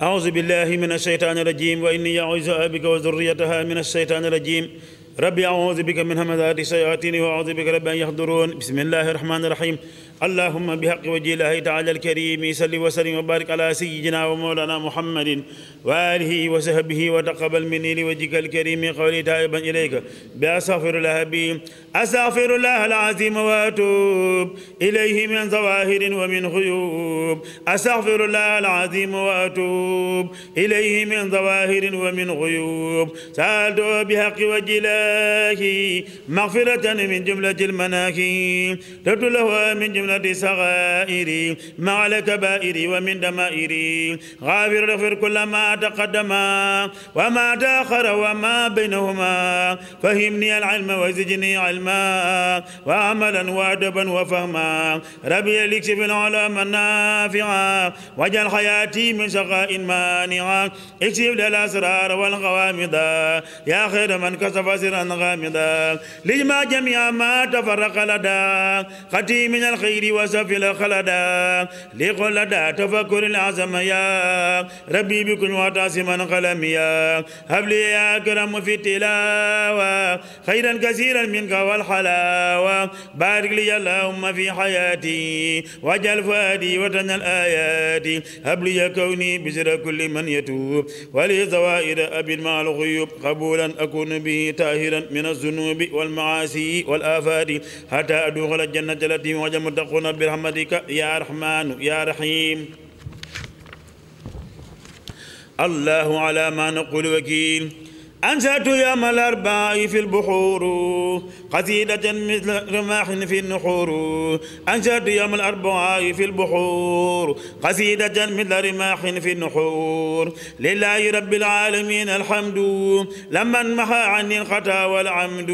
أعوذ بالله من الشيطان الرجيم وإني أعوذ بك وذريتها من الشيطان الرجيم ربي أعوذ بك من همزات الشياطين وأعوذ بك رب أن يحضرون بسم الله الرحمن الرحيم اللهم بحق وجه الله تعالى الكريم صل وسلم وبارك على سيدنا ومولانا محمد واله وصحبه وتقبل مني لوجهك الكريم قولي تائبا اليك باسافر الله بي استغفر الله العظيم واتوب اليه من ظواهر ومن غيوب استغفر الله العظيم واتوب اليه من ظواهر ومن غيوب سالت بحق وجه الله مغفره من جمله المناكين تبت له من جمله جملة ما مع الكبائر ومن دمائري غافر اغفر كل ما تقدم وما تأخر وما بينهما فهمني العلم وزجني علما وعملا وأدبا وفهما ربي اكشف العلم النافعا واجعل حياتي من شقاء مانعا اكشف لي الأسرار والغوامض يا خير من كسف سرا غامضا لجمع جميع ما تفرق لدى ختي من الخير الغير وسف الخلدا لخلدا تفكر العزم يا ربي بكن من قلم يا هب يا كرم في التلاوة خيرا كثيرا منك والحلاوة بارك لي اللهم في حياتي وجل فؤادي وتن الآيات هب يا كوني بزر كل من يتوب ولي زوائر أبد مع الغيوب قبولا أكون به تاهرا من الذنوب والمعاصي والآفات حتى أدخل الجنة التي وجمت وارزقنا برحمتك يا رحمن يا رحيم الله على ما نقول وكيل أنشأت يوم الأربعاء في البحور قصيدة مثل رماح في النحور أنشأت يوم الأربعاء في البحور قصيدة مثل رماح في النحور لله رب العالمين الحمد لمن محى عني الخطا والعمد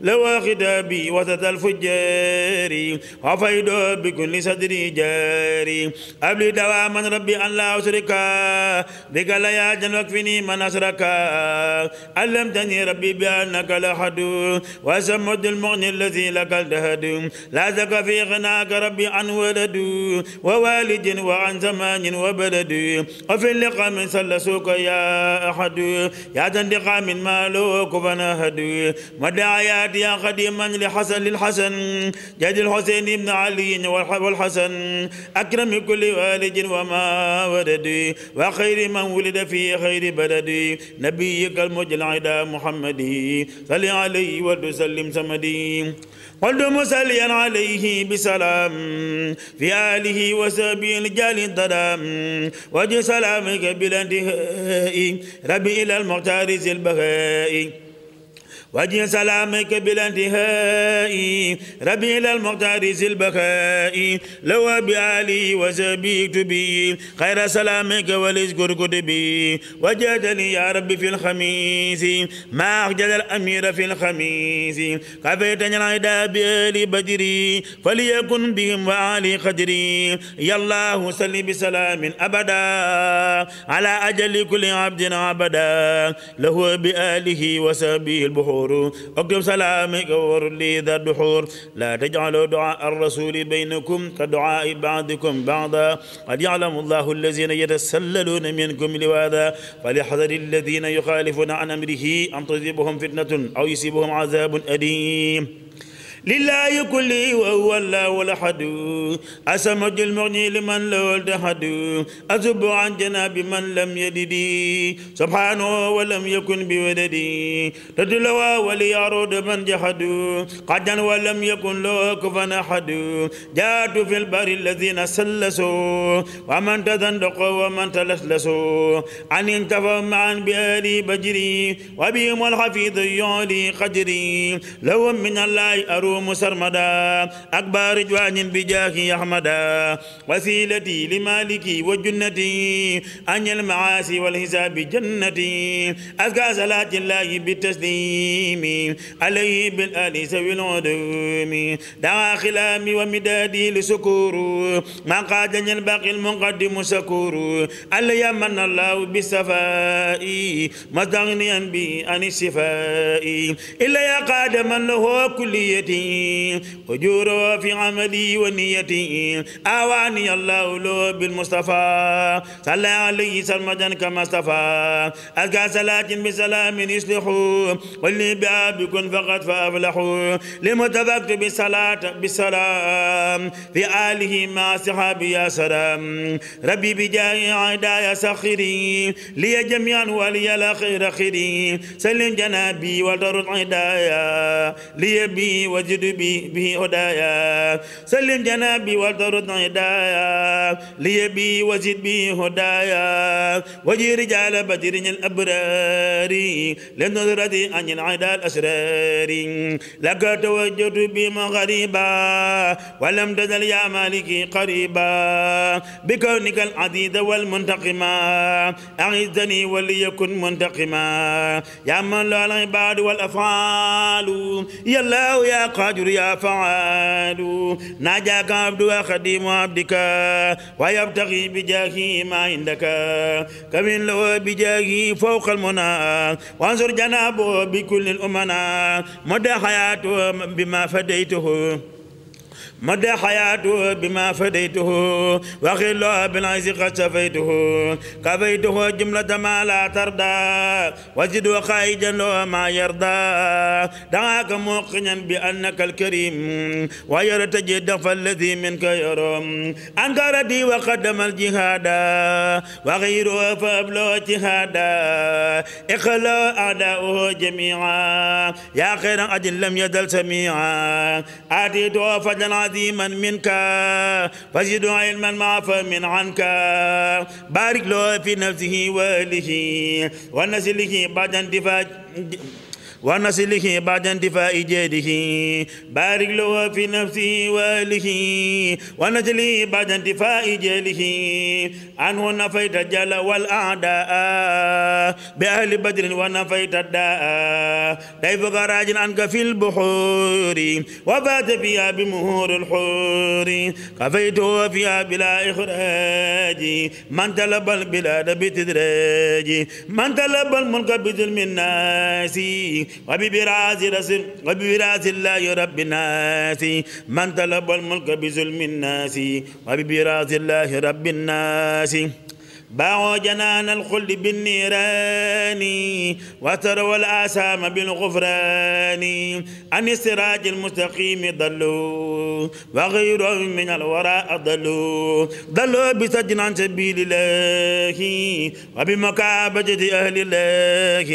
لو خدابي وسط الفجار وفيد بكل صدري جاري أبلي دواما ربي أن لا أشرك بك لياجا واكفني من أشرك علمتني ربي بأنك لحد وسمد المغني الذي لك الدهد لا زك في غناك ربي عن ولد ووالد وعن زمان وبلد وفي اللقاء من سلسوك يا أحد يا تندقى من مالوك فنهد مدى يا قديما لحسن للحسن جد الحسين بن علي والحسن أكرم كل والد وما ولد وخير من ولد في خير بلد نبيك المجد وجل عدا محمدي صلي عليه وسلم سمدي قلت مسليا عليه بسلام في آله وسبي الجال الضرام وجه سلامك بلا انتهاء ربي إلى المختار البهائي وجه سلامك بالانتهاء ربي إلى المختار ذي البقاء لو بعلي وزبيت بي خير سلامك ولذكر كتبي وجدني يا ربي في الخميس ما أخجل الأمير في الخميس كفيتني العدا بآل بدري فليكن بهم وعلي قدري يا الله صل بسلام أبدا على أجل كل عبد عبدا له بآله وسبيه البحور الدحور أقم سلامك لي ذا دحور لا تجعلوا دعاء الرسول بينكم كدعاء بعضكم بعضا قد يعلم الله الذين يتسللون منكم لواذا فليحذر الذين يخالفون عن أمره أن تصيبهم فتنة أو يصيبهم عذاب أليم لله كل وهو الله الأحد أسمج المغني لمن لا ولد احد أزب عن جناب من لم يدد سبحانه ولم يكن بولد تدلوا وليعرض من جحد قدا ولم يكن له كفا أحد جاءت في البر الذين سلسوا ومن تزندق ومن تلسلسوا عن انتفى معا بآلي بجري وبهم الحفيظ يعلي قدري لهم من الله أروى دوم سرمدا أكبر جوان بجاه أحمدا وسيلتي لمالكي وجنتي أن المعاصي والحساب جنتي أزكى صلاة الله بالتسليم عليه بالآل سوي العدوم دعا خلامي ومدادي لسكور ما قادني الباقي المقدم سكور ألا يمن الله بالصفاء مستغنيا بي عن الشفاء إلا يا قادما له كليتي أجوره في عملي ونيتي أواني الله لو بالمصطفى صلى عليه سلمة كما اصطفى أزكى صلاة بسلام يصلحوا واللي بأبكم فقد فأفلحوا لمتفقت بالصلاة بالسلام في آله مع صحابي يا سلام ربي بجاه عدا يا سخري لي جميعا ولي الخير خيري سلم جنابي وترد عدايا لي بي وجه يجد به هدايا سلم جنابي والترد هدايا لي بي وزد به هدايا وجي رجال بدر الأبرار لنظرة أن ينعد الأسرار لك توجد بمغربا ولم تزل يا مالكي قريبا بكونك العديد والمنتقما أعزني وليكن منتقما يا من لا العباد والأفعال يا الله يا قريبا فاجر يا فعال ناجاك عبد وخديم عبدك ويبتغي بجاهه ما عندك كمن لو بجاهه فوق المنى وانظر جنابه بكل الأمنا مدى حياته بما فديته مدى حياته بما فديته وخلوا بالعز قد شفيته كفيته جملة ما لا ترضى وجد وخايجا له ما يرضى دعاك موقنا بأنك الكريم ويرتجد الذي منك يرم أنكرتي وقدم الجهاد وغيره فأبلغ جهادا اخلوا أعداؤه جميعا يا خير أجل لم يزل سميعا أتيت فجل قديما منك فزد علما مع فهم عنك بارك له في نفسه وأهله ونسله بعد اندفاع ونسله بعد انتفاء جيده بارك له في نفسه وآله ونجله بعد انتفاء جيله عنه نفيت الجل والأعداء بأهل بدر ونفيت الداء ضيف غراج عنك في البحور وفات فيها بمهور الحور كفيته فيها بلا إخراج من طلب البلاد بتدريج من طلب الملك بظلم الناس وببراز رسل وببراز الله رب الناس من طلب الملك بظلم الناس وببراز الله رب الناس باو جنان الخلد بالنيران وتروى الآسام بالغفران عن السراج المستقيم ضلوا وغيرهم من الوراء ضلوا ضلوا بسجن عن سبيل الله وبمكابجة أهل الله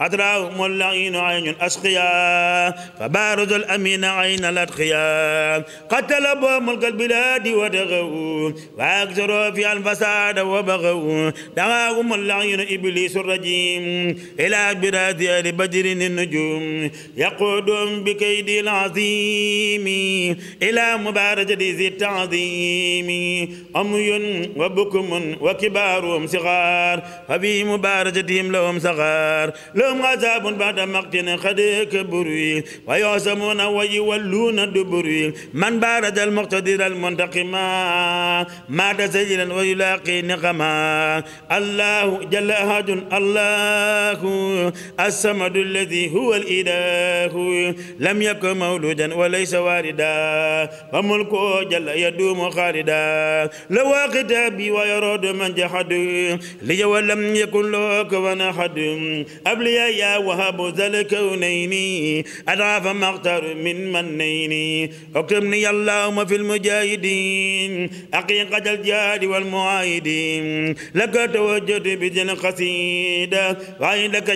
أتراهم اللعين عين الأسقياء فبارز الأمين عين الأتقياء أبوهم القلب البلاد ودغوا وأكثروا في الفساد وبغوا طغوا دعاهم اللعين إبليس الرجيم إلى براد آل بدر النجوم يقودهم بكيد العظيم إلى مبارجة ذي التعظيم أمي وبكم وكبارهم صغار ففي مبارجتهم لهم صغار لهم عذاب بعد مقت قد كبروا ويعصمون ويولون دبروا من بارد المقتدر المنتقما مات سجلا ويلاقي نقما الله جل أحد الله الصمد الذي هو الإله لم يكن مولودا وليس واردا وملكه جل يدوم خالدا لو كتابي ويراد من جحد لي ولم يكن له كون أحد أبليا يا وهب ذا الكونين أضعف ما اختار من منين أكرمني اللهم في المجاهدين أقيم قد الجهاد والمعايدين لك توجد بجن قصيدة وعندك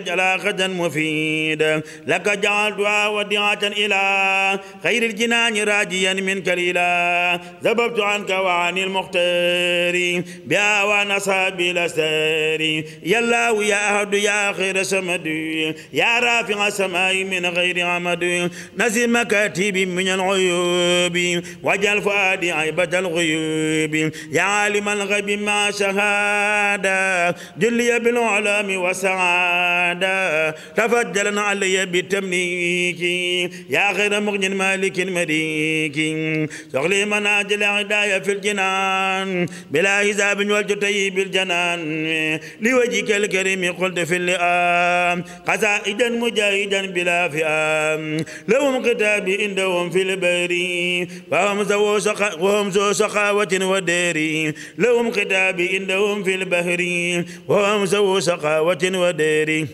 خجا مفيدة لك جعلتها وديعة إلى خير الجنان راجيا من كليلا ذببت عنك وعن المختار بيا ونصاب بلا ساري يا الله يا أهد يا خير سمد يا رافع السماء من غير عمد نزل مكاتب من العيوب وجل فؤاد عيبة الغيوب يا عالم الغيب ما شهد سعادا جلي علام وسعادة تفجلنا علي بالتمليك يا خير مغني مالك مليك شغلي مناجل عداية في الجنان بلا حساب والجتي بالجنان لوجهك الكريم قلت في اللئام قصائدا مجاهدا بلا فئام لهم كتاب عندهم في البير وهم ذو سخاوة وديري لهم كتاب عندهم لهم في البهر وهم سوء سقاوة ودير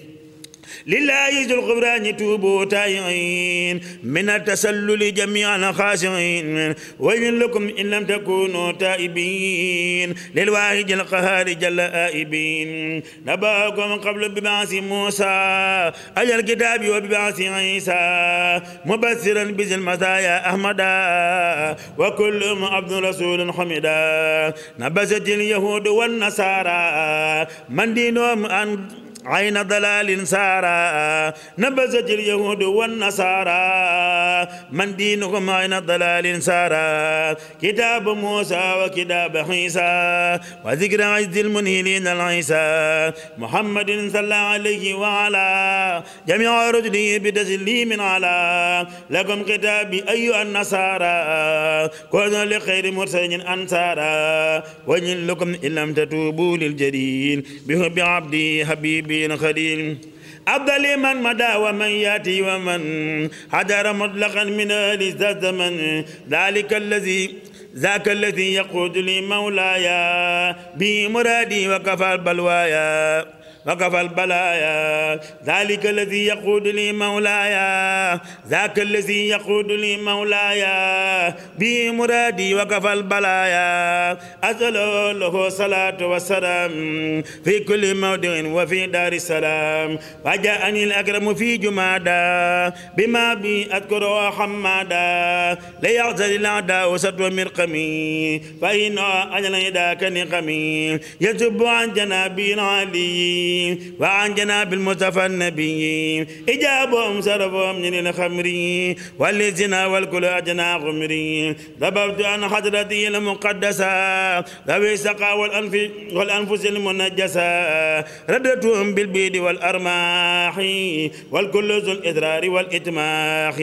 لله يجد الغفران توبوا تائهين من التسلل جميعا خاشعين ويل لكم إن لم تكونوا تائبين للواهج القهار جل آئبين نبأكم قبل ببعث موسى أي الكتاب وببعث عيسى مبثرا بذي المزايا أحمدا وكل عبد رسول حمدا نبست اليهود والنصارى من دينهم أن عين دلال سارا نبزت اليهود والنصارى من دينهم عين دلال سارا كتاب موسى وكتاب عيسى وذكر عز المنهلين العيسى محمد صلى عليه وعلى جميع رجلي بتسليم على لكم كتابي أيها النصارى كونوا لخير مرسلين أنصارا وإن لكم إن لم تتوبوا للجليل بحب عبدي حبيبي بين خليل أبدل من مدى ومن يأتي ومن حضر مطلقا من أهل الزمن ذلك الذي ذاك الذي يقود لي مولايا بمرادي وكفى البلوايا وقف البلايا ذلك الذي يقود لي مولايا ذاك الذي يقود لي مولايا به مرادي وقف البلايا أزل له صلاة وسلام في كل موضع وفي دار السلام وجاءني الأكرم في جمادى بما بي أذكر حمادا ليعزل الأعداء وسط مرقمي فإن أجل إذا كان قمي يجب عن جنابي علي وعن جناب المصطفى النبي إجابهم صرفهم من الخمر والزنا والكل أجنا غمري ضببت عن حضرتي المقدسة ذوي السقا والأنف والأنفس المنجسة ردتهم بالبيد والأرماح والكل ذو الإدرار والإتماح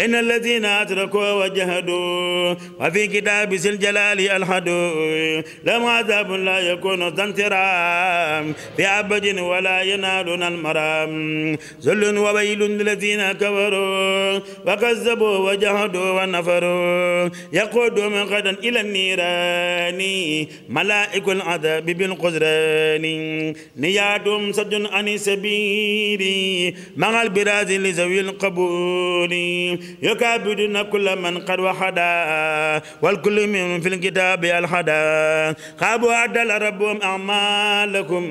إن الذين أتركوا وجهدوا وفي كتاب ذي الجلال الحدو لم عذاب لا يكون ذا انترام في بج ولا ينالون المرام ذل وويل للذين كفروا وكذبوا وجهدوا ونفروا يقودهم غدا إلى النيران ملائك العذاب بالقزران نيادهم سج عن سبيل مع البراز لذوي القبول يكابدون كل من قد وحدا والكل من في الكتاب الحدا خابوا عدل ربهم أعمالكم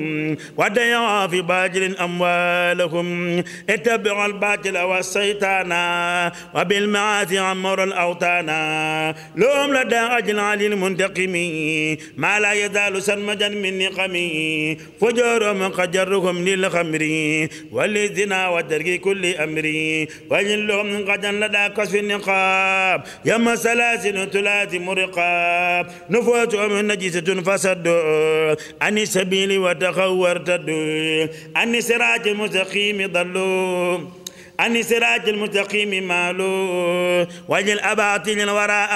ودعوا في باجل أموالهم اتبعوا الباطل والسيطان وبالمعاصي عمر الأوطان لهم لدى أجل علي المنتقم ما لا يزال سرمجا من نقم فجورهم قجرهم للخمر والزنا وترك كل أمر وجلهم غدا لدى كشف النقاب يما سلاسل ثلاث مرقاب نفوتهم نجسة فسدوا عن السبيل وتخورت المهتدون عن صراط مستقيم ضلوا عن سراج المستقيم مالو وجه الأباطيل وراء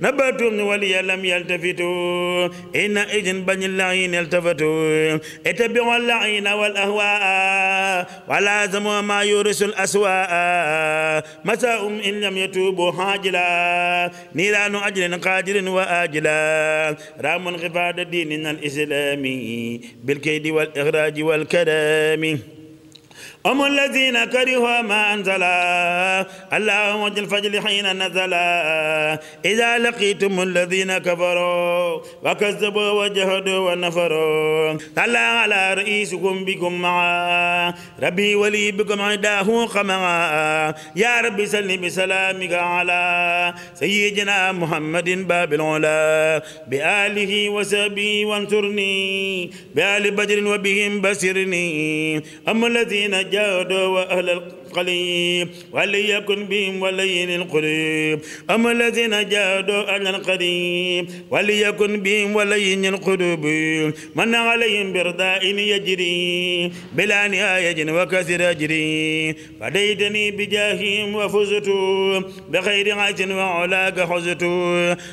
نبت من ولي لم يلتفتوا إن إذن بني اللعين التفتوا اتبعوا اللعين والأهواء ولازموا ما يورث الأسواء مساء إن لم يتوبوا حاجلا نيران أجل قادر وآجلا رام انخفاض ديننا الإسلامي بالكيد والإخراج والكرم هم الذين كرهوا ما أنزل الله وجه الفجر حين نزل إذا لقيتم الذين كفروا وكذبوا وجهدوا ونفروا طلع على رئيسكم بكم معا ربي ولي بكم عداه خمعا يا ربي سلم بسلامك على سيدنا محمد باب العلا بآله وسبي وانصرني بآل بدر وبهم بسرني أم الذين الجاد وأهل قليب وليكن بهم ولين القريب أم الذين جادوا على القريب وليكن بهم ولين القريب من عليهم برداء يجري بلا نهاية وكثير أجري فديتني بجاههم وفزت بخير عيش وعلاك حزت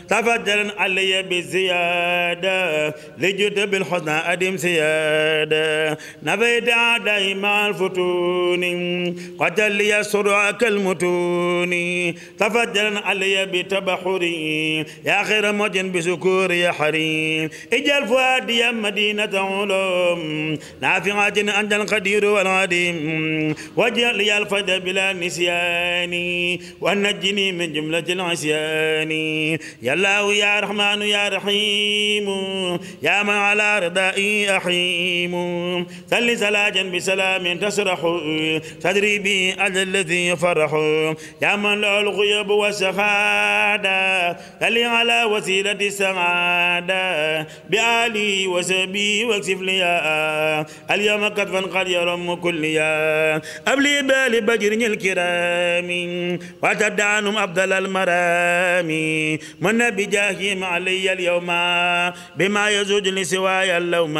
تفضل علي بالزيادة لجد بالحسنى أدم سيادة نبيت عدائي مع الفتون وجلي سرعك المتون تفجر علي بتبحري يا خير مجن بسكور يا حريم اجل فؤاد يا مدينة علوم نافعة أنت القدير والعديم واجعل لي الفضل بلا نسيان ونجني من جملة العصيان يا الله يا رحمن يا رحيم يا من على رضائي أحيم سل سلاجا بسلام تسرح تدري بي على الذي فرحوا يا من له الغيب والسعادة اللي على وسيلة السعادة بآلي وسبي واكسف اليوم كتفا قد يرم كل يا أبلي بالي بجر الكرام وتدعنهم أفضل المرام من بجاههم علي اليوم بما يزوج لسواي اللوم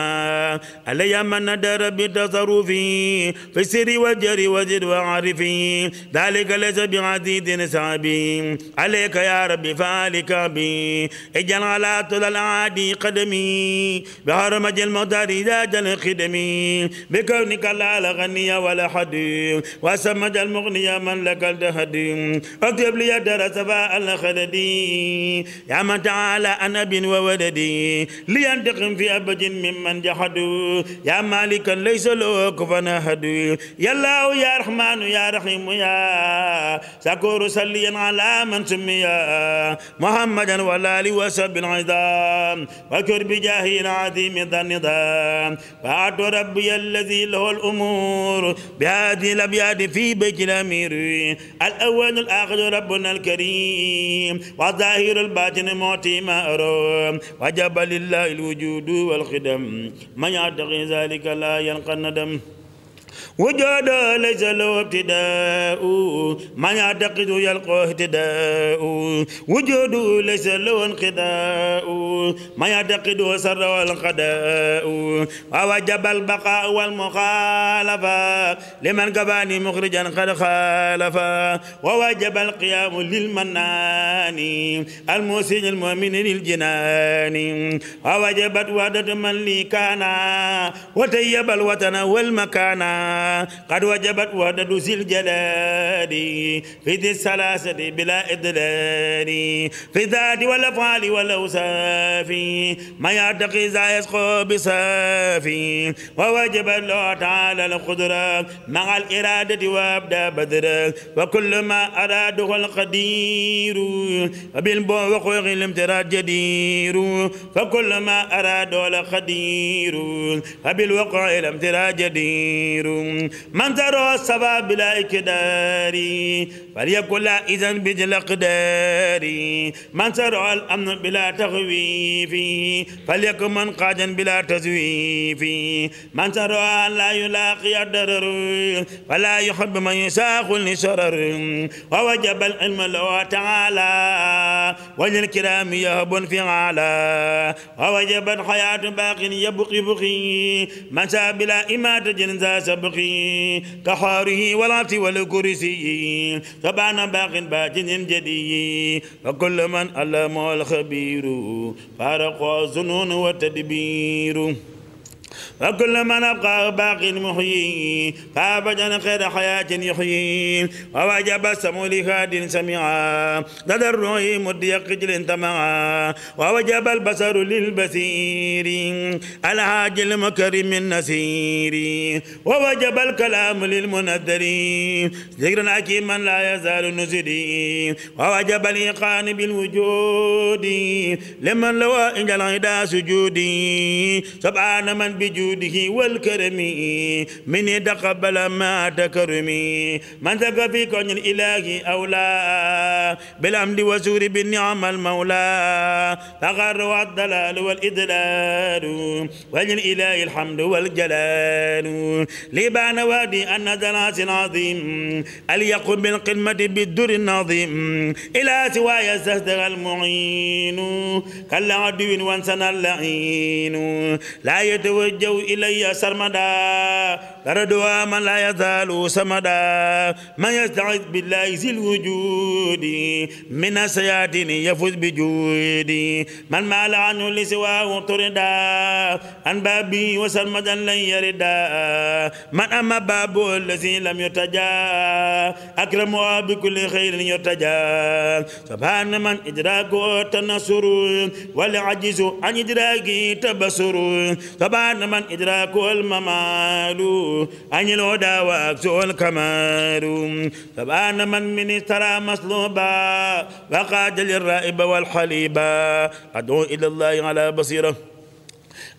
علي من ندر بتصرفي في السر وجري وزد عارفين ذلك ليس بعديد صعبين عليك يا رب فالك بي اجعل على طول العادي قدمي بحرمة المختار ذات الخدمي بكونك لا لغني ولا حد وسمج المغني من لك الدهد اكتب لي درس الخددي يا من تعالى انا بن وولدي لينتقم في ابج ممن جحدوا يا مالك ليس له كفنا هدي يا الله يا رحمن الرحمن يا رحيم يا سكور سليا على من سمي محمدا والآل وسب العظام وكر بجاه العظيم ذا النظام فأعط ربي الذي له الأمور بهذه الأبيات في بيت الأمير الأول الآخر ربنا الكريم وظاهر الباطن معطي ما أرى وجب لله الوجود والخدم من يعتقد ذلك لا ينقى الندم وجود ليس له ابتداء من يعتقد يلقى اهتداء وجود ليس له انقضاء من يعتقد سر والقداء ووجب البقاء والمخالفة لمن كفاني مخرجا قد خالفا ووجب القيام للمنان المحسن المؤمن للجنان ووجبت وحدة من لي كان وطيب الوطن والمكان قد وجبت وعدد ذي الجلال في ذي السلاسة بلا إضلال في الذات والأفعال والأوصاف ما يعتقي ذا يسقو بصافي ووجب الله تعالى القدرة مع الإرادة وابدا بدرة وكل ما أراده القدير وبالبوع وقوق الامتراج جدير فكل ما أراده القدير وبالوقع الامتراج جدير من ترى السبا بلا إكداري فليقل لا إذن بجل قداري من ترى الأمن بلا تخويف فليكن من قادا بلا تزويف من ترى لا يلاقي الدرر فلا يحب من يساق لشرر ووجب العلم لو تعالى وللكرام يهب في علا ووجب الحياة باقي يبقي بقي من سابلا إما تجنزا تبغي كحاره والعرش كرسي سبعنا باق باجن جدي فكل من ألمه الخبير فارق ظنون وتدبير وكل ما نبقى باقي محيي فأبدا خير حياة يحيي ووجب السمو لهاد سميعا تضرع مدي قجل تمعا ووجب البصر للبصير الهاج المكرم النسير ووجب الكلام للمنذر ذكر حكيما لا يزال نزري ووجب الإيقان بالوجود لمن لوائج العدا سجودي سبحان من بجوده والكرم من يتقبل ما تكرمي من ثق في كون الإله أولى بالأمد وزور بالنعم المولى تغر الضلال والاذلال وللإله الحمد والجلال لبان وادي أن ذناس عظيم أليقم بالقمة بالدر النظيم إلى سواي استهدر المعين كالعدو وانسنا اللعين لا يتوى يتوجه إلي سرمدا لردوا من لا يزال سمدا من يستعذ بالله ذي الوجود من السياتين يفوز بجودي من مال عنه لسواه طردا عن بابي وسرمدا لن يردا من أما بابه الذي لم يتجا أكرمه بكل خير يتجا سبحان من إدراكه تنصر والعجز عن إدراكه تبصر سبحان من إدراكه الممال أن الهدى وأكسه الكمال فبان من من اشترى مصلوبا وقاد للرائب والحليبا أدعو إلى الله على بصيره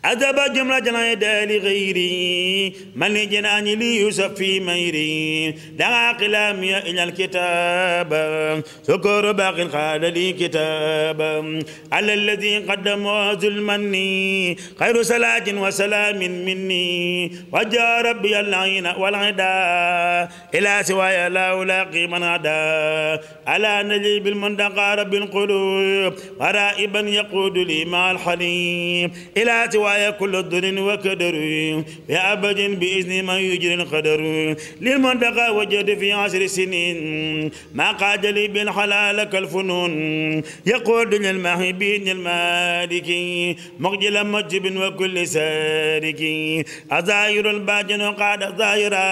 أدب جملة جنا يدالي غيري من جناني لي يوسف في ميري دعا يا إلى الكتاب سكر باقي قال لي كتاب على الذي قدم ظلمني خير صلاة وسلام مني وجاء ربي العين والعدا إلى سواي لا ألاقي من عدا على نجيب بالمندقى رب القلوب ورائبا يقود لي مع الحليم إلى سواي وعي كل ضر وكدر يا أبد بإذن ما يجري القدر لمن بقى وجد في عشر سنين ما قاد لي بالحلال كالفنون يقول المحي المحبين المالك مقجل مجب وكل سارك أزاير الباجن وقاد زايرا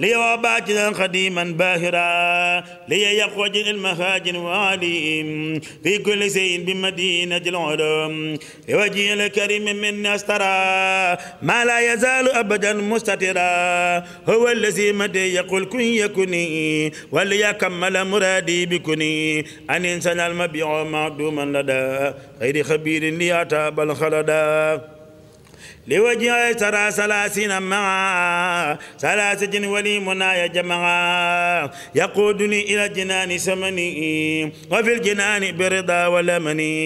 لي وباجنا قديما باهرا لي يقوج المخاجن وعليم في كل سين بمدينة العلوم لوجه الكريم من من استرى ما لا يزال أبدا مستترا هو الذي مد يقول كن يكني وليكمل مرادي بكني أن إنسان المبيع معدوما لدى غير خبير لي أتى بل خلدا لوجه سرى سلاسين معا سلاسة ولي منا يجمعا يقودني إلى جنان سمني وفي الجنان برضا ولمني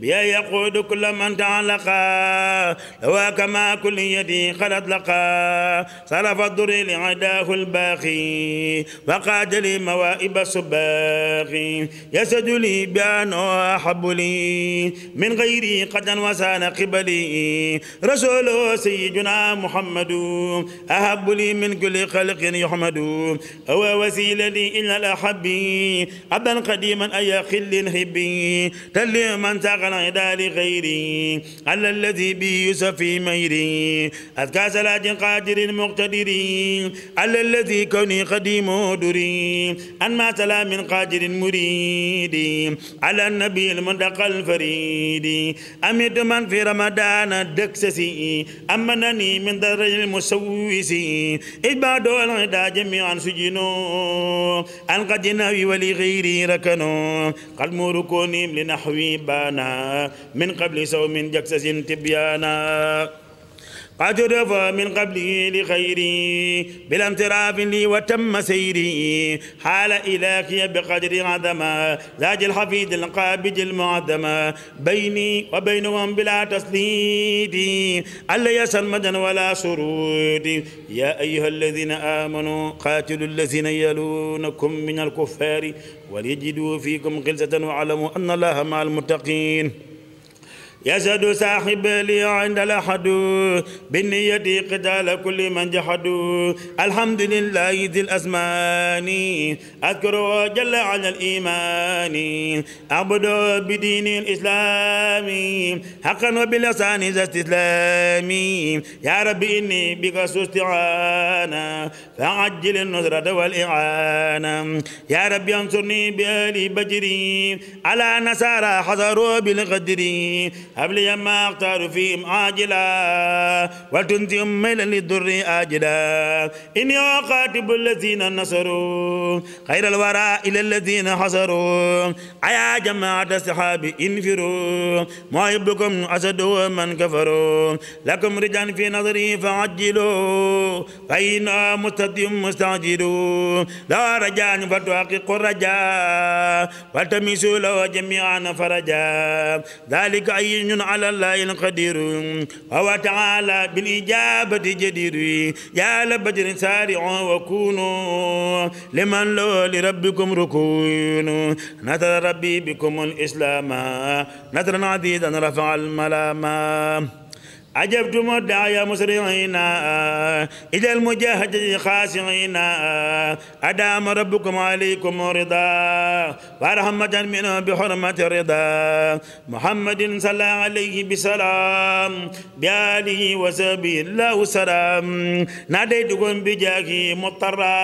بيا يقود كل من تعلقا لو كما كل يدي خلت لقا صرف الدري لعداه الباخي وقاد لي موائب سباخي يسد لي بأنه أحب لي من غيري قد وسان قبلي رسول سيدنا محمد أحب لي من كل خلق يحمد هو وسيل لي إلا الأحب عبدا قديما أي خل هبي تلي من تغنى العدا لغيره على الذي به في ميري أذكى سلاة قادر مقتدر على الذي كوني قديم دري أن ما تلا من قادر مريد على النبي المنتقى الفريد أمد من في رمضان الدكسسي أمنني من درج المسوسي إجباد العدا جميعا سجنو أن قد ناوي ولغيري ركنوا قد مور لنحوي بانا من قبل سوم جكسس تبيانا قد رفع من قبله لخيري بلا امتراف لي وتم سيري حال إلهي بقدر عدما زاج الحفيد القابج المعدما بيني وبينهم بلا تسليد ألا يسر مدن ولا سرود يا أيها الذين آمنوا قاتلوا الذين يلونكم من الكفار وليجدوا فيكم غلزة واعلموا أن الله مع المتقين يسد صاحب لي عند الأحد بالنية قتال كل من جحد الحمد لله ذي الأزمان أذكر جل على الإيمان أعبد بدين الإسلام حقا وبلسان ذا استسلام يا رب إني بك استعانا فعجل النصرة والإعانة يا رب انصرني بآل بجري على نصارى حضروا بالقدر قبل ما أختار فيهم عاجلا وتنتهم ميلا للدر آجلا إني أخاطب الذين نصروا خير الورى إلى الذين حصروا أيا جماعة السحاب انفروا محبكم أسد ومن كفروا لكم رجال في نظري فعجلوا فإن مستديم مستعجلوا لا رجاء فتحقق الرجاء فالتمسوا له جميعا فرجا ذلك أي على الله القدير هو تعالى بالإجابة جدير يا لبدر سارع وكونوا لمن لو لربكم ركون نذر ربي بكم الإسلام نذرا عزيزا رفع الملام أجبتم الداعي مسرعين إلى المجاهدة خاسعين أدام ربكم عليكم رضا ورحمة منه بحرمة الرضا محمد صلى عليه بسلام بآله وسبي الله سلام ناديتكم بجاه مضطرا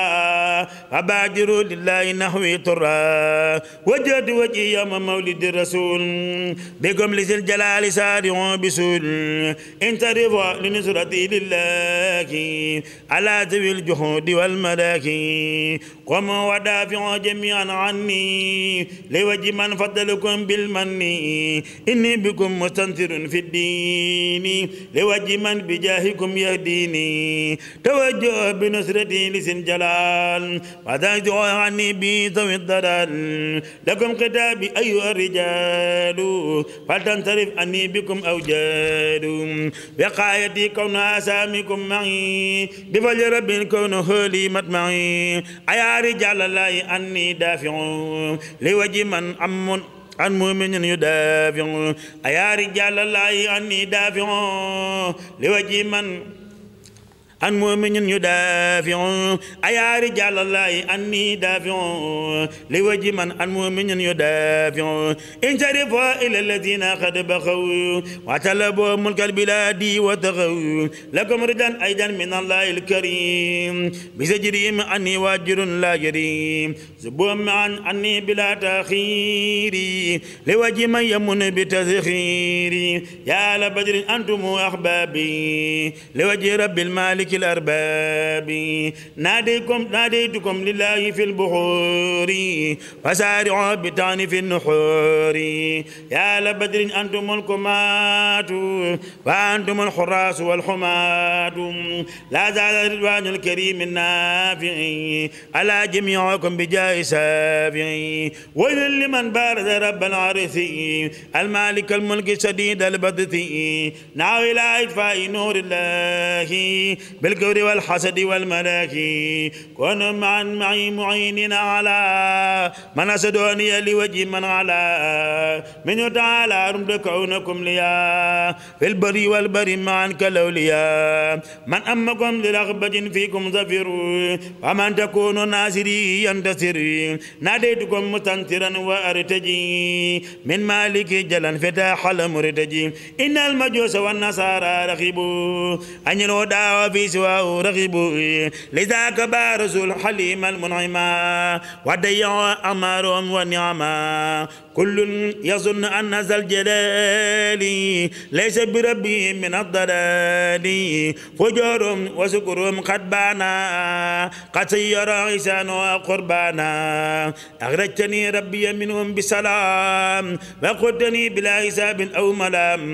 فبادروا لله نحوي طرا وجد وجهي يوم مولد الرسول بكم لذي الجلال سارع بسول إن ترضى لنصرتي لله على ذوي الجحود والملاك قم ودافع جميعا عني لوجه من فضلكم بالمن إني بكم مستنثر في الدين لوجه من بجاهكم يهديني توجه بنصرتي لسن جلال ودافع عني بذوي الضلال لكم كتابي أيها الرجال فلتنصرف عني بكم أوجاد وقايتي كون أساميكم معي بفضل رب كون هولي مطمعي أيا رجال الله أني دافع لوجه من أمن عن مؤمن يدافع أيا رجال الله أني دافع لوجه من أن مؤمن يدافع أيا رجال الله أني دافع لوجه من أن مؤمن يدافع إن شرفا إلى الذين قد بخوا وطلبوا ملك البلاد وتغوا لكم رضا أيضا من الله الكريم بزجرهم أني واجر لا جريم زبوهم عن أني بلا تأخيري لوجه من يمن بتزخيري يا لبدر أنتم أحبابي لوجه رب المالك مالك الأرباب ناديكم ناديتكم لله في البحور فسارعوا بتاني في النحور يا لبدر أنتم الكمات وأنتم الحراس والحماد لا زال رضوان الكريم النافع على جميعكم بجاه سافع ويل لمن بارز رب العرث المالك الملك الشديد البدث ناوي إلى إطفاء نور الله بالكبر والحسد والملاك كن معا معي معين على من أسدوني لوجه من على من تعالى رمد كونكم ليا في البر والبر معا كالأولياء من أمكم لرغبة فيكم زفر ومن تكون ناصري ينتصر ناديتكم مستنصرا وأرتجي من مالك جلا فتاح المرتجي إن المجوس والنصارى رخبوا أن ينودعوا في سواه رغب لذاك بارز الحليم المنعما وديع أمرهم ونعما كل يظن أن ذا الجلال ليس بربه من الضلال فجور وشكرهم قد بانا قد سير عيسان وقربانا أخرجتني ربي منهم بسلام وقلتني بلا حساب أو ملام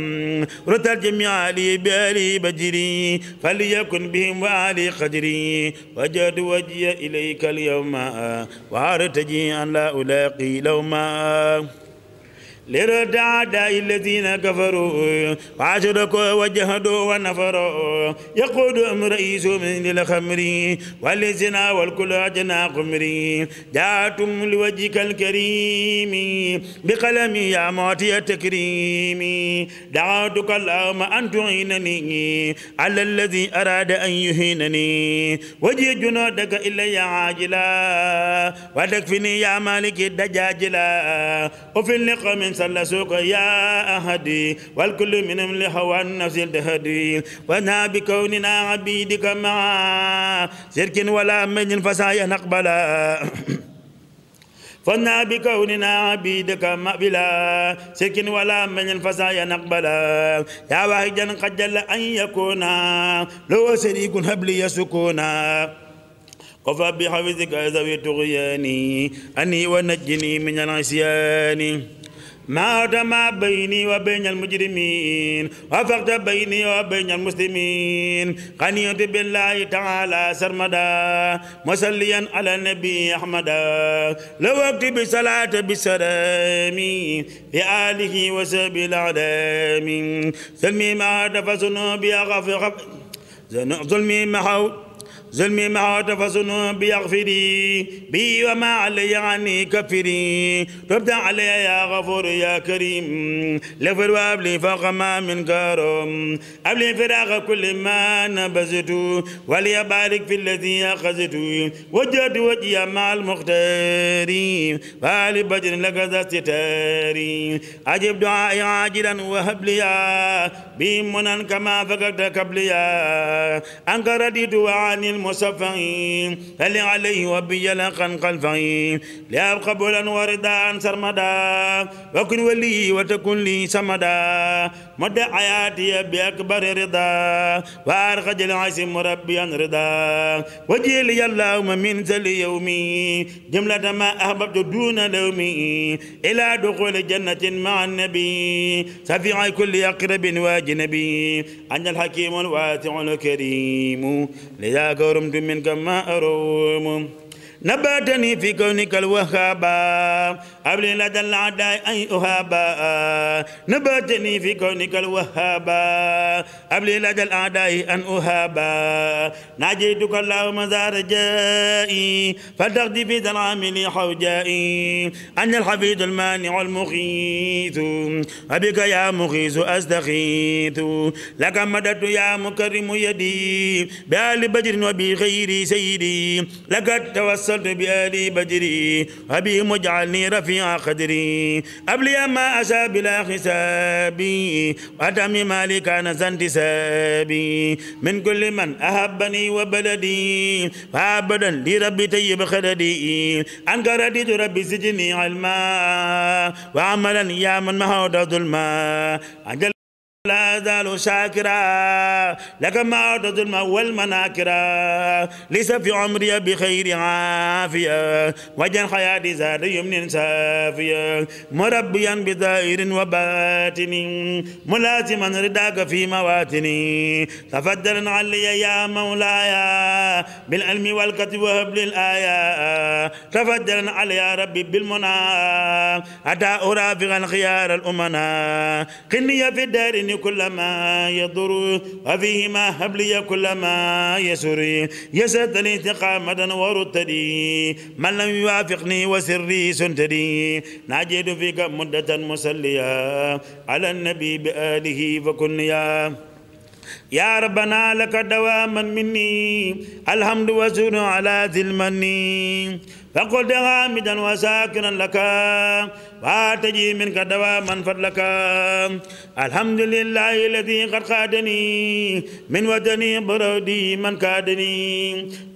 رت الجميع لي بألي بجري فليكن بهم وآل قدري وجد وجهي إليك اليوم وأرتجي أن لا ألاقي لوما لردعاء الذين كفروا وعشركوا وجهدوا ونفروا يقود رئيس من للخمر والزنا والكل أجنا قمر جاتم لوجهك الكريم بقلمي يا معطي التكريم دعوتك اللهم أن تعينني على الذي أراد أن يهينني وجه جنودك إلا يا عاجلا وتكفني يا مالك الدجاجلا وفي اللقاء من من صلى سوق يا أهدي والكل من لهوى النفس الدهدي ونا بكوننا عبيدك مع شرك ولا من فسايا نقبلا فنا بكوننا عبيدك ما بلا شرك ولا من فسايا نقبلا يا واحدا قد جل أن يكونا لو شريك هب لي سكونا وفى بحفظك ذوي طغياني أني ونجني من العصيان maadama bayni wa baynal mujrimin wafaqta bayni wa baynal muslimin xaniyatu billahi taala sarmada musalliyan ala nabi ahmada la waqti bi salata bi salami fi alihi wa sahbihi al-adami salmi ma dafa sunu bi axaf zulmi ma xaw ظلمي ما تفزن بيغفري بي وما علي عني كفري ربت علي يا غفور يا كريم لفر وابلي فوق ما من كرم أبلي فراغ كل ما نبزت ولي بارك في الذي أخذت وجهت وجهي مع المختارين فالي بجر لك ذا ستاري أجب دعائي عاجلا وهب لي بمنن كما فقد قبليا أنك رديت عن المصفين هل عليه وبي لقا قلفين لا قبولا وردا سرمدا وكن ولي وتكن لي سمدا مد حياتي بأكبر رضا وأرخج العاصم ربي رضا وجيل لي اللهم من سل يومي جملة ما أحببت دون لومي إلى دخول جنة مع النبي سفيع كل أقرب واجب أجنبي أنت الحكيم الواسع الكريم لذا كرمت منكم ما أروم نباتني في كونك الوهابا قبل لدى العداء أي أهابا نباتني في كونك الوهابا قبل لدى الأعداء أن أهابا ناجيتك اللهم ذا جائي فتغدي في العامل حوجائي أن الحفيظ المانع المغيث وبك يا مغيث أستغيث لك مددت يا مكرم يدي بآل بجر وبغير سيدي لك التوسل وصلت بأهلي بدري أبي مجعلني رفيع قدري قبل ما أشاء بلا حسابي وأتم مالي كان انتسابي من كل من أحبني وبلدي فأبدا لربي طيب خلدي أنكر ديت ربي سجني علما وعملا يا من ما ظلما لا أزال شاكرا لك ما أعطت الماء والمناكرا ليس في عمري بخير عافية وجن حياتي زاد يمن سافية مربيا بزائر وباتني ملازما رداك في مواتني تفضل علي يا مولاي بالعلم والكتب وهب للآية تفضل علي يا ربي بالمنى أتى أرافق خيار الأمنا قني في الدار يغني كل ما يضر وفيهما هب لي كل ما يسر يسد الانتقامة ورتدي من لم يوافقني وسري سنتدي نجد فيك مدة مسليا على النبي بآله فكنيا يا يا ربنا لك دواما مني الحمد وسن على ذي المني فقل حامدا وساكنا لك واتجي منك من فضلك الحمد لله الذي قد قادني من وطني برودي من كادني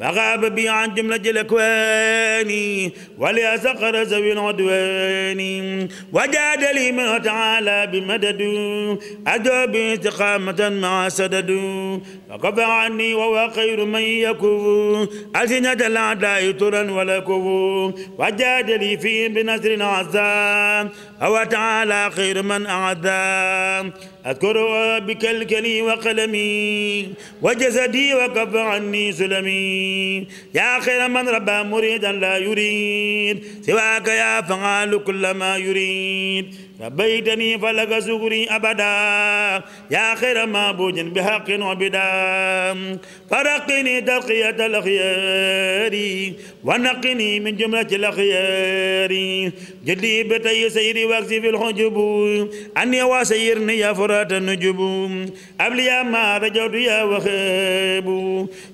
فغاب بي عن جملة الاكواني وليسخر زوي العدوان وجاد لي منه تعالى بمدد ادعو باستقامة مع سدد فقف عني وهو خير من يكون ألسنة الاعداء ترا ولكو وجادلي فيهم بنصر عزام أو تعالى خير من أعدى أذكر الكلي وقلمي وجسدي وكف عني سلمي يا خير من ربى مريدا لا يريد سواك يا فعال كل ما يريد ربيتني فلك سكري أبدا يا خير ما معبود بحق وبدا فرقني تلقية الأخيار ونقني من جملة الأخيار جلي بتي سيري وقتي في الحجب أني واسيرني يا فرات النجب أبلي يا ما رجعت يا وخيب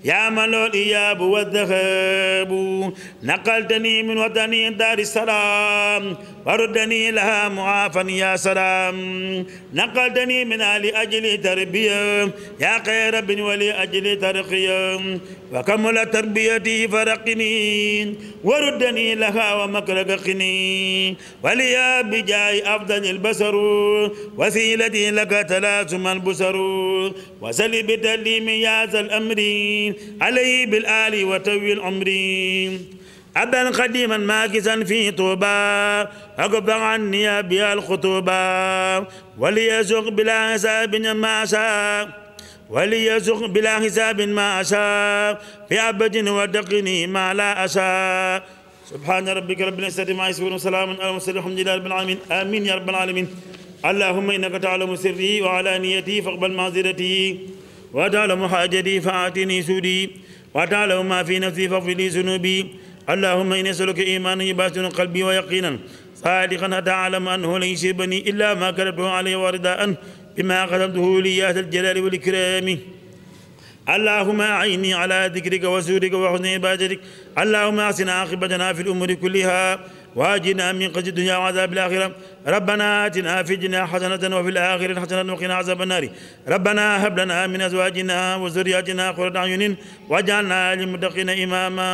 يا ملول يا والذخاب نقلتني من وطني دار السلام فردني لها معافا يا سلام نقلتني منها لأجل تربية يا خير ولي أجل ترقية وكمل تربيتي فرقني وردني لها ومكرقني وليا بجاي أفضل البصر وسيلتي لك تلازم البصر وسلي بتليم يا ذا الأمر علي بالآل وتوي العمر أبا قديما ماكسا في طوبى أقبع عني بها الخطوبة وليزق بلا حساب ما أشاء وليزق بلا حساب ما شاء في عبد ودقني ما لا أشاء سبحان ربك رب العزة ما يصفون وسلام على المرسلين الحمد لله رب العالمين آمين يا رب العالمين اللهم إنك تعلم سري وعلانيتي فاقبل معذرتي وتعلم حاجتي فأعطني سودي وتعلم ما في نفسي فاغفر لي ذنوبي اللهم إني أسألك إيمانا يباسن قلبي ويقينا صادقا تعلم أنه ليس بني إلا ما كتبته عليه ورداء بما قدمته ليات الجلال والإكرام اللهم أعيني على ذكرك وسورك وحسن عبادتك اللهم أحسن عاقبتنا في الأمور كلها واجنا من قصد الدنيا وعذاب الآخرة ربنا آتنا في الدنيا حسنة وفي الآخرة حسنة وقنا عذاب النار ربنا هب لنا من أزواجنا وذرياتنا قرة أعين واجعلنا للمتقين إماما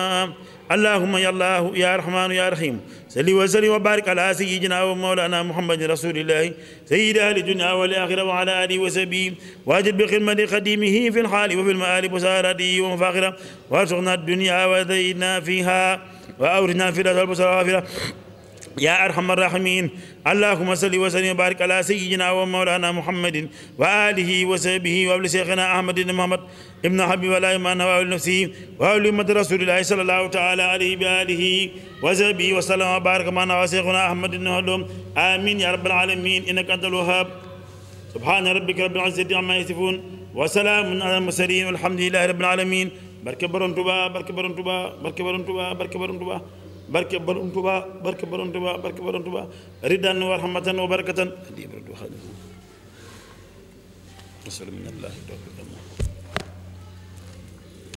اللهم يا الله يا رحمن يا رحيم صلي وسلم وبارك على سيدنا ومولانا محمد رسول الله سيد اهل الدنيا والاخره وعلى اله وصحبه واجد بخدمه قديمه في الحال وفي المآل بسارته ومفاخره وارزقنا الدنيا وزينا فيها واورثنا في الاسر والبصر والغافره يا أرحم الراحمين اللهم صل وسلم وبارك على سيدنا ومولانا محمد وآله وصحبه وأبل شيخنا أحمد بن محمد ابن حبيب الله إيمان وأول نفسه وأول أمة رسول الله صلى الله تعالى عليه بآله وصحبه وسلم وبارك معنا وشيخنا أحمد بن هلوم آمين يا رب العالمين إنك أنت الوهاب سبحان ربك رب العزة عما يصفون وسلام على المرسلين والحمد لله رب العالمين بركة برنتبا بركة برنتبا توبا برنتبا بركة برنتبا barke borom Tuuba barke borom Tuuba barke borom Tuuba ridan wa rahmatan wa barakatan adi ibradu xaalis rasul min allahi tawfiq